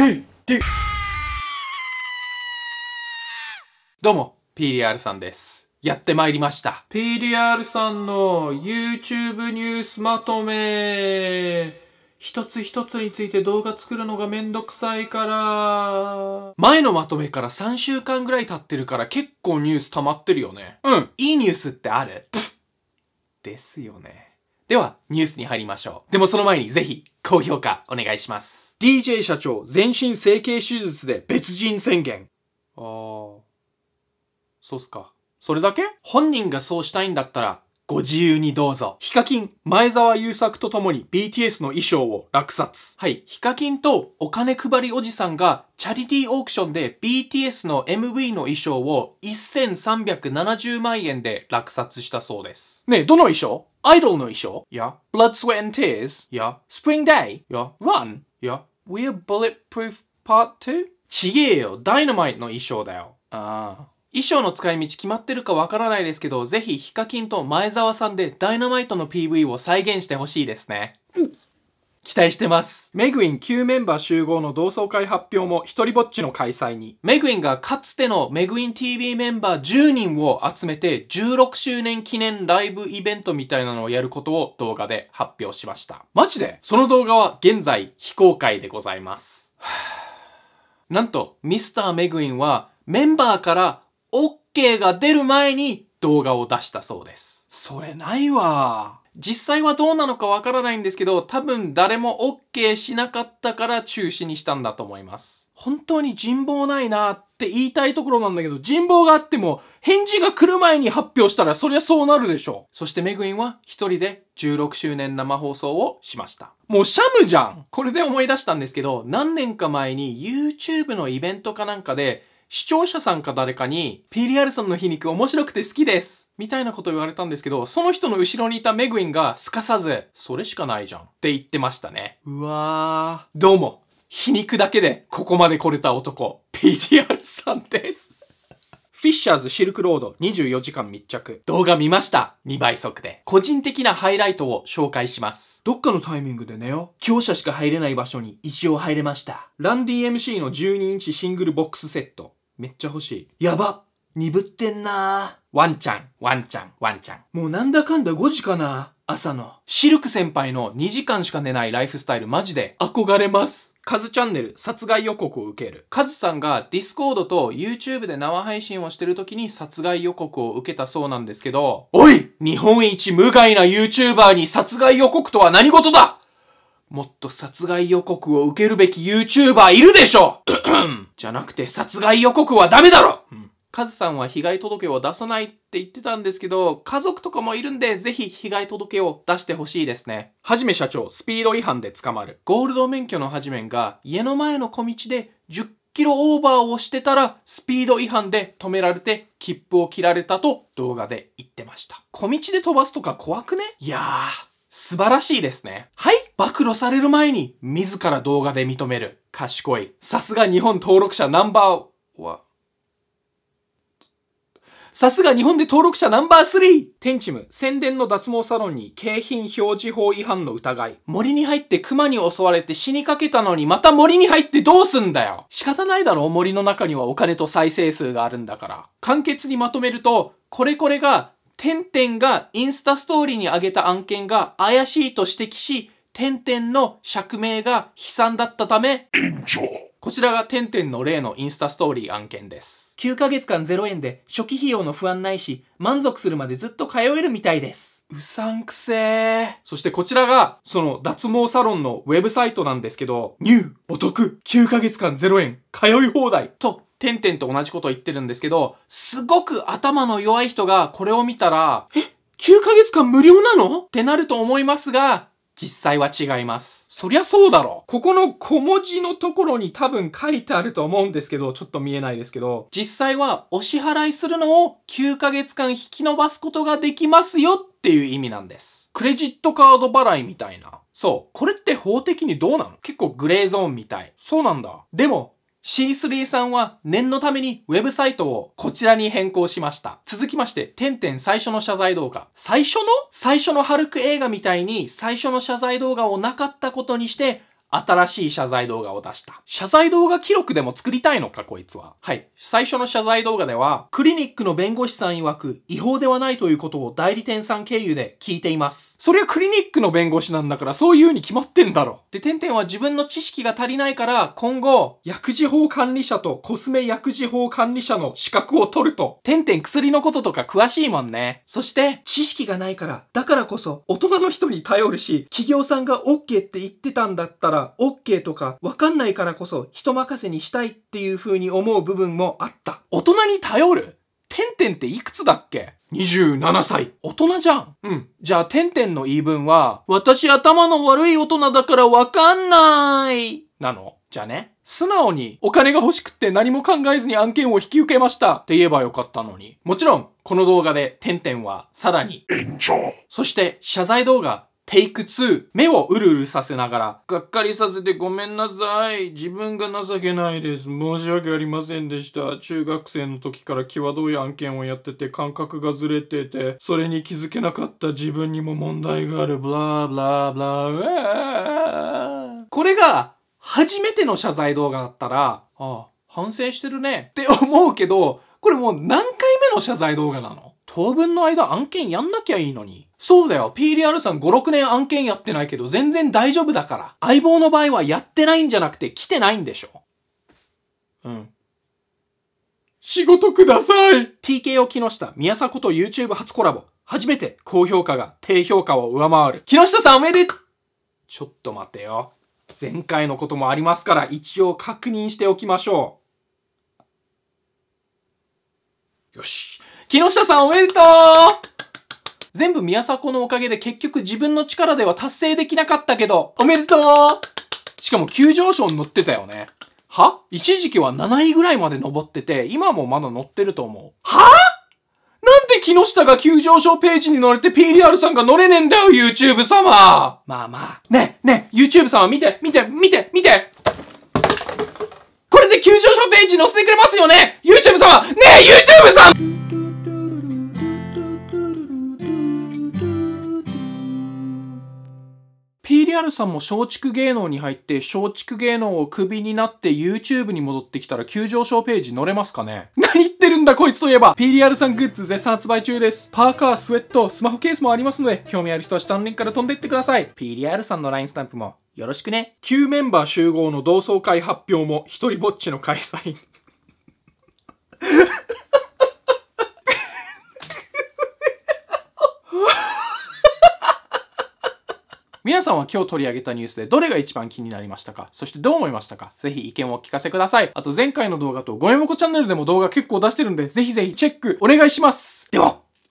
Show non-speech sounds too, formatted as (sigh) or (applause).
p どうも、PDR さんです。やってまいりました。PDR さんの YouTube ニュースまとめ一つ一つについて動画作るのがめんどくさいから。前のまとめから3週間ぐらい経ってるから結構ニュース溜まってるよね。うん。いいニュースってあるですよね。では、ニュースに入りましょう。でもその前にぜひ、高評価お願いします。DJ 社長、全身整形手術で別人宣言。ああ。そうっすか。それだけ本人がそうしたいんだったら、ご自由にどうぞ。ヒカキン、前澤友作と共に BTS の衣装を落札。はい、ヒカキンとお金配りおじさんがチャリティーオークションで BTS の MV の衣装を1370万円で落札したそうです。ねえ、どの衣装アイドルの衣装いや、Blood, Sweat and Tears? いや、Spring Day? いや、Run? いや、We're Bulletproof Part 2? ちげえよ、ダイナマイトの衣装だよ。ああ。衣装の使い道決まってるかわからないですけど、ぜひヒカキンと前澤さんでダイナマイトの PV を再現してほしいですね。うん期待してます。メグウィン9メンバー集合の同窓会発表も一人ぼっちの開催に。メグウィンがかつてのメグウィン TV メンバー10人を集めて16周年記念ライブイベントみたいなのをやることを動画で発表しました。マジでその動画は現在非公開でございます。なんと、ミスターメグウィンはメンバーから OK が出る前に動画を出したそうです。それないわ。実際はどうなのかわからないんですけど、多分誰も OK しなかったから中止にしたんだと思います。本当に人望ないなって言いたいところなんだけど、人望があっても返事が来る前に発表したらそりゃそうなるでしょう。そしてメグインは一人で16周年生放送をしました。もうシャムじゃんこれで思い出したんですけど、何年か前に YouTube のイベントかなんかで、視聴者さんか誰かに、PDR さんの皮肉面白くて好きですみたいなこと言われたんですけど、その人の後ろにいたメグウィンがすかさず、それしかないじゃんって言ってましたね。うわー。どうも、皮肉だけでここまで来れた男、PDR さんです。フィッシャーズシルクロード24時間密着。動画見ました !2 倍速で。個人的なハイライトを紹介します。どっかのタイミングでねよ。強者しか入れない場所に一応入れました。ランディ MC の12インチシングルボックスセット。めっちゃ欲しい。やば鈍ってんなワンちゃん、ワンちゃん、ワンちゃん。もうなんだかんだ5時かな朝の。シルク先輩の2時間しか寝ないライフスタイルマジで憧れます。カズチャンネル殺害予告を受ける。カズさんがディスコードと YouTube で生配信をしてる時に殺害予告を受けたそうなんですけど、おい日本一無害な YouTuber に殺害予告とは何事だもっと殺害予告を受けるべき YouTuber いるでしょ (coughs) じゃなくて殺害予告はダメだろ、うん、カズさんは被害届を出さないって言ってたんですけど、家族とかもいるんで、ぜひ被害届を出してほしいですね。はじめ社長、スピード違反で捕まる。ゴールド免許のはじめんが、家の前の小道で10キロオーバーをしてたら、スピード違反で止められて、切符を切られたと動画で言ってました。小道で飛ばすとか怖くねいやー。素晴らしいですね。はい暴露される前に自ら動画で認める。賢い。さすが日本登録者ナンバーは、さすが日本で登録者ナンバー 3! テンチム、宣伝の脱毛サロンに景品表示法違反の疑い。森に入って熊に襲われて死にかけたのにまた森に入ってどうすんだよ仕方ないだろ森の中にはお金と再生数があるんだから。簡潔にまとめると、これこれが点々がインスタストーリーに上げた案件が怪しいと指摘し、点々の釈明が悲惨だったため、こちらがてんの例のインスタストーリー案件です。9ヶ月間0円で初期費用の不安ないし、満足するまでずっと通えるみたいです。うさんくせー。そしてこちらが、その脱毛サロンのウェブサイトなんですけど、ニューお得 !9 ヶ月間0円通い放題と点々と同じことを言ってるんですけど、すごく頭の弱い人がこれを見たら、え ?9 ヶ月間無料なのってなると思いますが、実際は違います。そりゃそうだろ。ここの小文字のところに多分書いてあると思うんですけど、ちょっと見えないですけど、実際はお支払いするのを9ヶ月間引き伸ばすことができますよっていう意味なんです。クレジットカード払いみたいな。そう。これって法的にどうなの結構グレーゾーンみたい。そうなんだ。でも、C3 さんは念のためにウェブサイトをこちらに変更しました。続きまして、点々最初の謝罪動画。最初の最初のハルク映画みたいに最初の謝罪動画をなかったことにして、新しい謝罪動画を出した。謝罪動画記録でも作りたいのか、こいつは。はい。最初の謝罪動画では、クリニックの弁護士さん曰く、違法ではないということを代理店さん経由で聞いています。そりゃクリニックの弁護士なんだから、そういうに決まってんだろ。で、てんてんは自分の知識が足りないから、今後、薬事法管理者とコスメ薬事法管理者の資格を取ると。てんてん薬のこととか詳しいもんね。そして、知識がないから、だからこそ、大人の人に頼るし、企業さんが OK って言ってたんだったら、が OK とかわかんないからこそ人任せにしたいっていう風に思う部分もあった。大人に頼るてんてんっていくつだっけ ?27 歳。大人じゃん。うん。じゃあ、てんてんの言い分は、私頭の悪い大人だからわかんない。なのじゃあね。素直にお金が欲しくって何も考えずに案件を引き受けましたって言えばよかったのに。もちろん、この動画で、てんてんはさらに、炎上。そして、謝罪動画、テイク2。目をうるうるさせながら。がっかりさせてごめんなさい。自分が情けないです。申し訳ありませんでした。中学生の時から際どい案件をやってて感覚がずれてて、それに気づけなかった自分にも問題がある。ブラーブラーブラー。これが初めての謝罪動画だったら、ああ、反省してるね。って思うけど、これもう何回目の謝罪動画なの当分の間案件やんなきゃいいのに。そうだよ。PDR さん5、6年案件やってないけど全然大丈夫だから。相棒の場合はやってないんじゃなくて来てないんでしょ。うん。仕事ください !TKO 木下、宮迫と YouTube 初コラボ。初めて高評価が低評価を上回る。木下さんおめでとちょっと待てよ。前回のこともありますから一応確認しておきましょう。よし。木下さんおめでとう全部宮迫のおかげで結局自分の力では達成できなかったけど、おめでとうしかも急上昇に乗ってたよね。は一時期は7位ぐらいまで登ってて、今もまだ乗ってると思う。はなんで木下が急上昇ページに乗れて PDR さんが乗れねえんだよ、YouTube 様まあまあ。ねね YouTube 様見て、見て、見て、見てこれで急上昇ページに載せてくれますよね !YouTube 様ねえ !YouTube さん JR さんも松竹芸能に入って、松竹芸能をクビになって YouTube に戻ってきたら急上昇ページ乗れますかね (laughs) 何言ってるんだこいつといえば !PDR さんグッズ絶賛発売中です。パーカー、スウェット、スマホケースもありますので、興味ある人は下のリンクから飛んでいってください。PDR さんの LINE スタンプもよろしくね。9メンバー集合の同窓会発表も一人ぼっちの開催。(laughs) 皆さんは今日取り上げたニュースでどれが一番気になりましたかそしてどう思いましたかぜひ意見をお聞かせください。あと前回の動画とゴミ箱チャンネルでも動画結構出してるんで、ぜひぜひチェックお願いしますでは